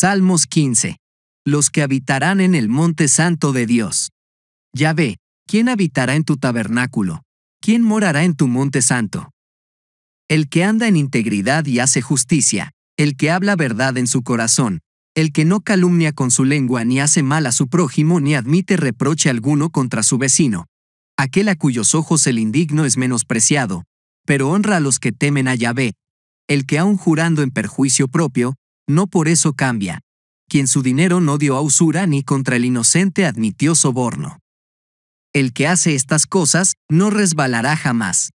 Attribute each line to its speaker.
Speaker 1: Salmos 15. Los que habitarán en el monte santo de Dios. Ya ve, ¿quién habitará en tu tabernáculo? ¿Quién morará en tu monte santo? El que anda en integridad y hace justicia, el que habla verdad en su corazón, el que no calumnia con su lengua ni hace mal a su prójimo ni admite reproche alguno contra su vecino, aquel a cuyos ojos el indigno es menospreciado, pero honra a los que temen a Yahvé, el que aun jurando en perjuicio propio, no por eso cambia. Quien su dinero no dio a usura ni contra el inocente admitió soborno. El que hace estas cosas no resbalará jamás.